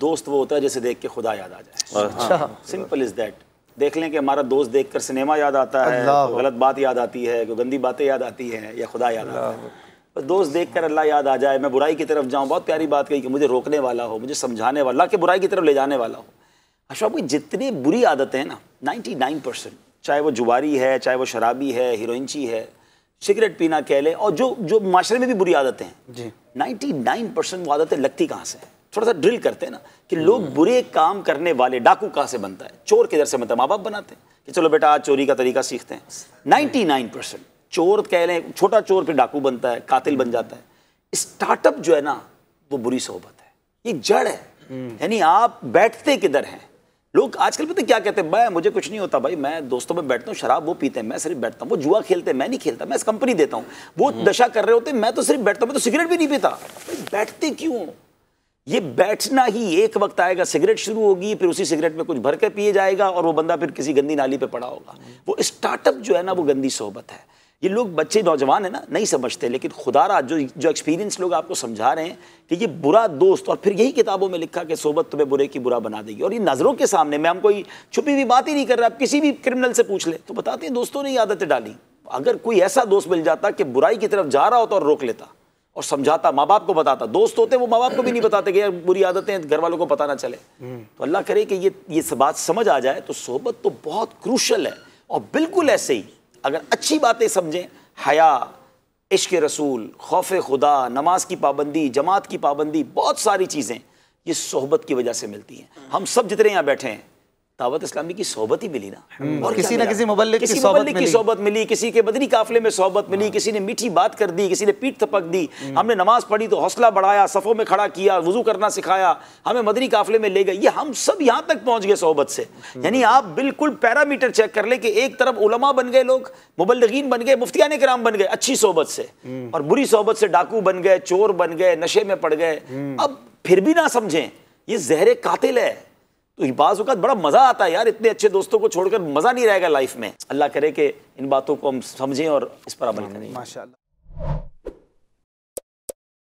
दोस्त वो होता है जैसे देख के खुदा याद आ जाए अच्छा सिंपल इज दैट देख लें कि हमारा दोस्त देख कर सिनेमा याद आता है कोई गलत बात याद आती है कोई गंदी बातें याद आती हैं या खुदा याद आता है बस दोस्त देख कर अल्लाह याद आ जाए मैं बुराई की तरफ जाऊँ बहुत प्यारी बात कही कि मुझे रोकने वाला हो मुझे समझाने वाला कि बुराई की तरफ ले जाने वाला हो अशोक भाई जितनी बुरी आदतें हैं ना नाइन्टी नाइन परसेंट चाहे वो जुबारी है चाहे वो शराबी है हीरोइनची है सिगरेट पीना कह लें और जो जो माशरे में भी बुरी आदतें हैं जी नाइन्टी नाइन परसेंट वो आदतें लगती कहाँ से हैं थोड़ा सा ड्रिल करते हैं ना कि लोग हम्म। बुरे काम करने वाले डाकू कहाँ से बनता है चोर किधर से बनता है माँ बाप बनाते हैं कि चलो बेटा आज चोरी का तरीका सीखते हैं नाइन्टी नाइन परसेंट चोर कह लें छोटा चोर फिर डाकू बनता है कातिल बन हम्म। जाता है स्टार्टअप जो है ना वो बुरी सोहबत है ये जड़ है हम्म। यानी आप बैठते किधर हैं लोग आजकल पता क्या कहते हैं भाई मुझे कुछ नहीं होता भाई मैं दोस्तों में बैठता हूँ शराब वो पीते हैं मैं सिर्फ बैठता हूँ वो जुआ खेलते हैं मैं नहीं खेलता मैं कंपनी देता हूँ वो दशा कर रहे होते हैं मैं तो सिर्फ बैठता हूँ मैं तो सिगरेट भी नहीं पीता बैठते क्यों ये बैठना ही एक वक्त आएगा सिगरेट शुरू होगी फिर उसी सिगरेट में कुछ भर के पिए जाएगा और वो बंदा फिर किसी गंदी नाली पे पड़ा होगा वो स्टार्टअप जो है ना वो गंदी सोहबत है ये लोग बच्चे नौजवान है ना नहीं समझते लेकिन खुदा रहा जो जो एक्सपीरियंस लोग आपको समझा रहे हैं कि ये बुरा दोस्त और फिर यही किताबों में लिखा कि सोबत तुम्हें बुरे की बुरा बना देगी और ये नज़रों के सामने मैं हम कोई छुपी हुई बात ही नहीं कर रहा आप किसी भी क्रिमिनल से पूछ ले तो बताते हैं दोस्तों ने ये आदतें डाली अगर कोई ऐसा दोस्त मिल जाता कि बुराई की तरफ जा रहा होता और रोक लेता और समझाता माँ बाप को बताता दोस्त होते वो माँ बाप को भी नहीं बताते कि यार बुरी आदतें घर वालों को पता ना चले हम्म। तो अल्लाह करे कि ये ये सब बात समझ आ जाए तो सोहबत तो बहुत क्रूशल है और बिल्कुल ऐसे ही अगर अच्छी बातें समझें हया इश्क रसूल खौफ खुदा नमाज की पाबंदी जमात की पाबंदी बहुत सारी चीज़ें ये सोहबत की वजह से मिलती हैं हम सब जितने यहाँ बैठे हैं दावत इस्लामी की सोहबत ही मिली ना हम्म, और किसी ना किसी मुबलिक किसी मुबलिक की सोहबत मिली किसी के बदनी काफिले में सोहबत मिली हाँ। किसी ने मीठी बात कर दी किसी ने पीठ थपक दी हम्म। हमने नमाज पढ़ी तो हौसला बढ़ाया सफ़ों में खड़ा किया वजू करना सिखाया हमें मदरी काफिले में ले गए ये हम सब यहाँ तक पहुँच गए सोहबत से हम्म। यानी आप बिल्कुल पैरामीटर चेक कर ले कि एक तरफ उलमा बन गए लोग मुबलगिन बन गए मुफ्तियान कराम बन गए अच्छी सोहबत से और बुरी सोहबत से डाकू बन गए चोर बन गए नशे में पड़ गए अब फिर भी ना समझें ये जहर कातिल है तो बाज़ अवत बड़ा मज़ा आता है यार इतने अच्छे दोस्तों को छोड़कर मज़ा नहीं रहेगा लाइफ में अल्लाह करे कि इन बातों को हम समझें और इस पर अमल करें माशा